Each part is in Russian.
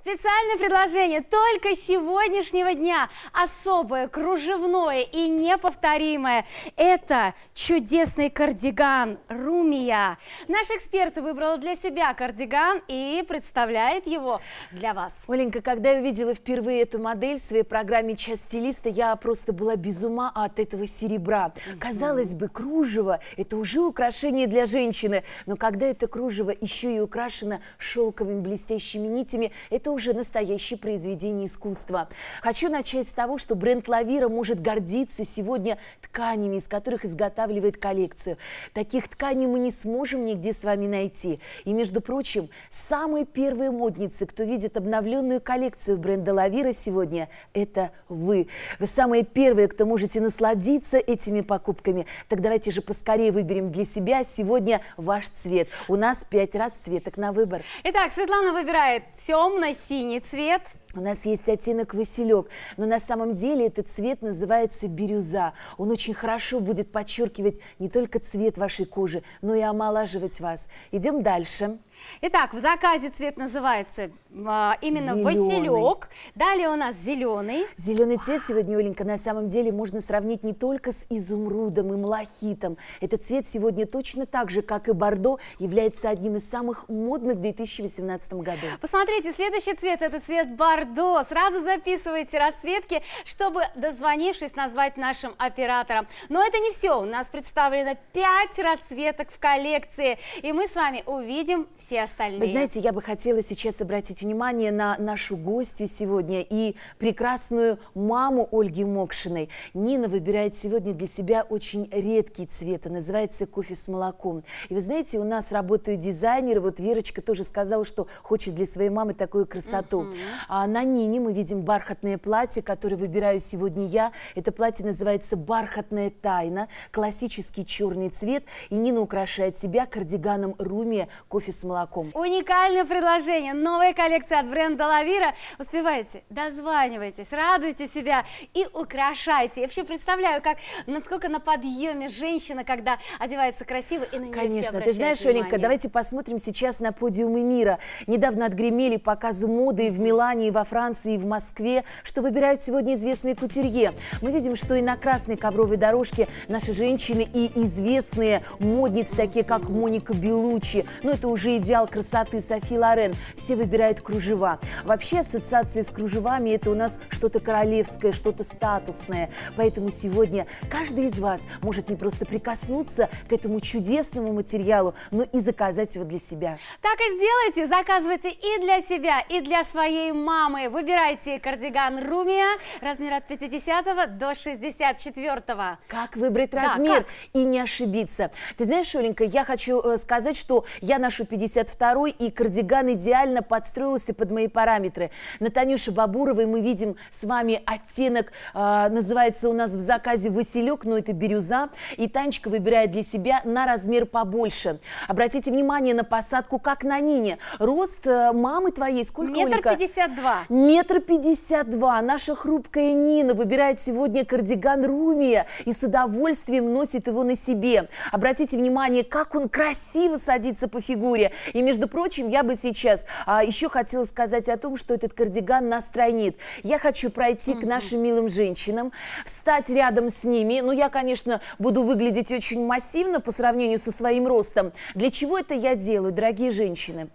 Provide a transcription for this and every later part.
Специальное предложение только сегодняшнего дня. Особое, кружевное и неповторимое. Это чудесный кардиган Румия. Наш эксперт выбрал для себя кардиган и представляет его для вас. Оленька, когда я увидела впервые эту модель в своей программе «Час стилиста», я просто была без ума от этого серебра. Казалось бы, кружево – это уже украшение для женщины. Но когда это кружево еще и украшено шелковыми блестящими нитями, это это уже настоящее произведение искусства. Хочу начать с того, что бренд «Лавира» может гордиться сегодня тканями, из которых изготавливает коллекцию. Таких тканей мы не сможем нигде с вами найти. И, между прочим, самые первые модницы, кто видит обновленную коллекцию бренда «Лавира» сегодня, это вы. Вы самые первые, кто можете насладиться этими покупками. Так давайте же поскорее выберем для себя сегодня ваш цвет. У нас пять раз цветок на выбор. Итак, Светлана выбирает темный синий цвет. У нас есть оттенок василек, но на самом деле этот цвет называется бирюза. Он очень хорошо будет подчеркивать не только цвет вашей кожи, но и омолаживать вас. Идем дальше. Итак, в заказе цвет называется а, именно зеленый. василек. Далее у нас зеленый. Зеленый цвет сегодня, Оленька, на самом деле можно сравнить не только с изумрудом и малахитом. Этот цвет сегодня точно так же, как и бордо, является одним из самых модных в 2018 году. Посмотрите, следующий цвет – это цвет бордо. Сразу записывайте расцветки, чтобы, дозвонившись, назвать нашим оператором. Но это не все. У нас представлено 5 расцветок в коллекции. И мы с вами увидим все все остальные. Вы знаете, я бы хотела сейчас обратить внимание на нашу гостью сегодня и прекрасную маму Ольги Мокшиной. Нина выбирает сегодня для себя очень редкий цвет, он называется кофе с молоком. И вы знаете, у нас работают дизайнеры, вот Верочка тоже сказала, что хочет для своей мамы такую красоту. Uh -huh. А на Нине мы видим бархатное платье, которое выбираю сегодня я. Это платье называется «Бархатная тайна», классический черный цвет, и Нина украшает себя кардиганом Руми кофе с молоком молоком. Уникальное предложение. Новая коллекция от бренда Лавира. Успевайте, дозванивайтесь, радуйте себя и украшайте. Я вообще представляю, как, насколько на подъеме женщина, когда одевается красиво и на нее Конечно, ты знаешь, внимание. Оленька, давайте посмотрим сейчас на подиумы мира. Недавно отгремели показы моды в Милане, и во Франции, и в Москве, что выбирают сегодня известные кутюрье. Мы видим, что и на красной ковровой дорожке наши женщины и известные модницы, такие как Моника Белучи. Но это уже идея идеал красоты Софи Лорен. Все выбирают кружева. Вообще ассоциации с кружевами – это у нас что-то королевское, что-то статусное. Поэтому сегодня каждый из вас может не просто прикоснуться к этому чудесному материалу, но и заказать его для себя. Так и сделайте. Заказывайте и для себя, и для своей мамы. Выбирайте кардиган Румия размер от 50 до 64. -го. Как выбрать размер да, как? и не ошибиться? Ты знаешь, Оленька, я хочу э, сказать, что я ношу 50 52 и кардиган идеально подстроился под мои параметры. На Танюше Бабуровой мы видим с вами оттенок, э, называется у нас в заказе «Василек», но это бирюза. И Танечка выбирает для себя на размер побольше. Обратите внимание на посадку, как на Нине. Рост э, мамы твоей сколько, Метр Олечка? пятьдесят два. Метр пятьдесят два. Наша хрупкая Нина выбирает сегодня кардиган Румия и с удовольствием носит его на себе. Обратите внимание, как он красиво садится по фигуре. И, между прочим, я бы сейчас а, еще хотела сказать о том, что этот кардиган нас тройнит. Я хочу пройти mm-hmm. к нашим милым женщинам, встать рядом с ними. Ну, я, конечно, буду выглядеть очень массивно по сравнению со своим ростом. Для чего это я делаю, дорогие женщины?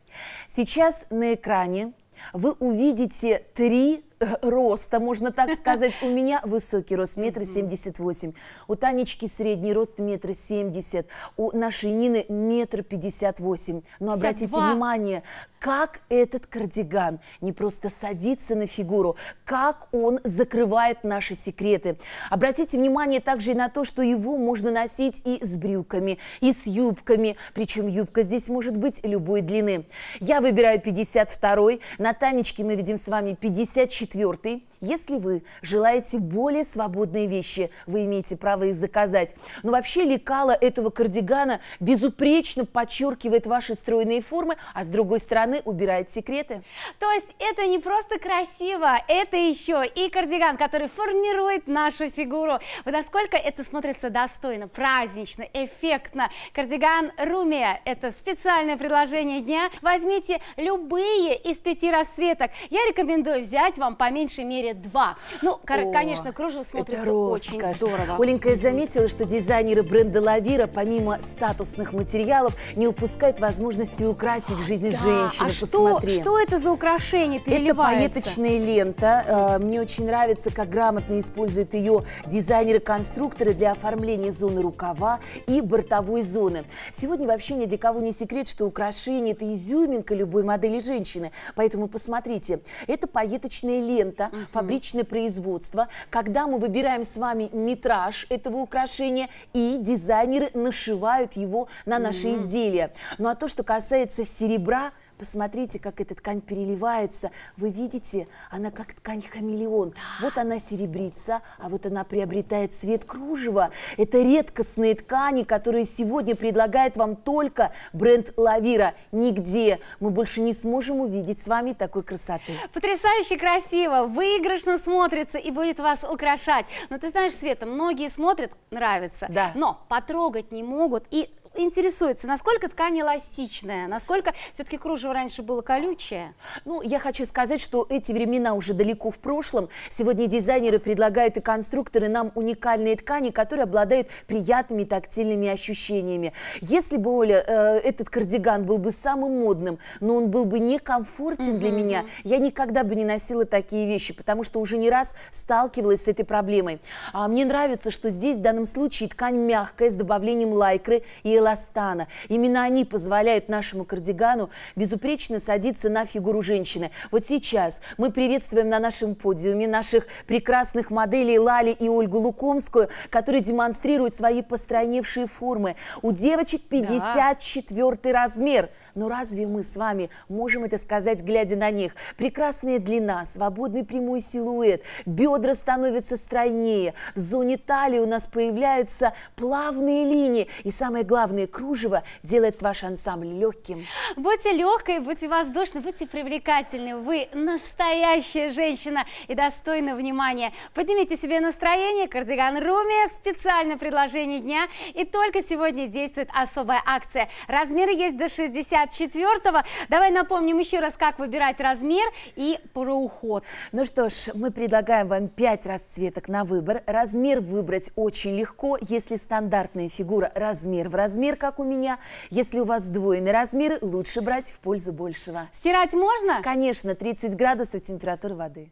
Сейчас на экране вы увидите три Э, роста, можно так сказать. У меня высокий рост, метр семьдесят восемь. У Танечки средний рост, метр семьдесят. У нашей Нины метр пятьдесят восемь. Но обратите внимание, как этот кардиган не просто садится на фигуру, как он закрывает наши секреты. Обратите внимание также и на то, что его можно носить и с брюками, и с юбками. Причем юбка здесь может быть любой длины. Я выбираю 52-й. На Танечке мы видим с вами 54 Четвертый. Если вы желаете более свободные вещи, вы имеете право их заказать. Но вообще лекало этого кардигана безупречно подчеркивает ваши стройные формы, а с другой стороны убирает секреты. То есть это не просто красиво, это еще и кардиган, который формирует нашу фигуру. Вы насколько это смотрится достойно, празднично, эффектно. Кардиган Румия – это специальное предложение дня. Возьмите любые из пяти расцветок. Я рекомендую взять вам по меньшей мере два. Ну, О, конечно, кружево смотрится очень здорово. Оленька, заметила, что дизайнеры бренда Лавира, помимо статусных материалов, не упускают возможности украсить жизнь да. женщины. А Что, что это за украшение переливается? Это поеточная лента. Э, мне очень нравится, как грамотно используют ее дизайнеры-конструкторы для оформления зоны рукава и бортовой зоны. Сегодня вообще ни для кого не секрет, что украшение – это изюминка любой модели женщины. Поэтому посмотрите, это поеточная лента, угу. фабричное производство, когда мы выбираем с вами метраж этого украшения, и дизайнеры нашивают его на наши угу. изделия. Ну а то, что касается серебра, Посмотрите, как эта ткань переливается. Вы видите, она как ткань-хамелеон. Вот она серебрится, а вот она приобретает цвет кружева. Это редкостные ткани, которые сегодня предлагает вам только бренд Лавира. Нигде мы больше не сможем увидеть с вами такой красоты. Потрясающе красиво, выигрышно смотрится и будет вас украшать. Но ты знаешь, Света, многие смотрят, нравится, да. но потрогать не могут и интересуется, насколько ткань эластичная, насколько все-таки кружево раньше было колючее? Ну, я хочу сказать, что эти времена уже далеко в прошлом. Сегодня дизайнеры предлагают и конструкторы нам уникальные ткани, которые обладают приятными тактильными ощущениями. Если бы, Оля, э, этот кардиган был бы самым модным, но он был бы некомфортен угу. для меня, я никогда бы не носила такие вещи, потому что уже не раз сталкивалась с этой проблемой. А мне нравится, что здесь в данном случае ткань мягкая, с добавлением лайкры и эластичности Белостана. Именно они позволяют нашему кардигану безупречно садиться на фигуру женщины. Вот сейчас мы приветствуем на нашем подиуме наших прекрасных моделей Лали и Ольгу Лукомскую, которые демонстрируют свои постраневшие формы. У девочек 54 да. размер – но разве мы с вами можем это сказать, глядя на них? Прекрасная длина, свободный прямой силуэт, бедра становятся стройнее, в зоне талии у нас появляются плавные линии, и самое главное, кружево делает ваш ансамбль легким. Будьте легкой, будьте воздушной, будьте привлекательны. Вы настоящая женщина и достойна внимания. Поднимите себе настроение. Кардиган Руми специально предложение дня. И только сегодня действует особая акция. Размеры есть до 60 54-го. Давай напомним еще раз, как выбирать размер и про уход. Ну что ж, мы предлагаем вам 5 расцветок на выбор. Размер выбрать очень легко, если стандартная фигура размер в размер, как у меня. Если у вас двойные размеры, лучше брать в пользу большего. Стирать можно? Конечно, 30 градусов температуры воды.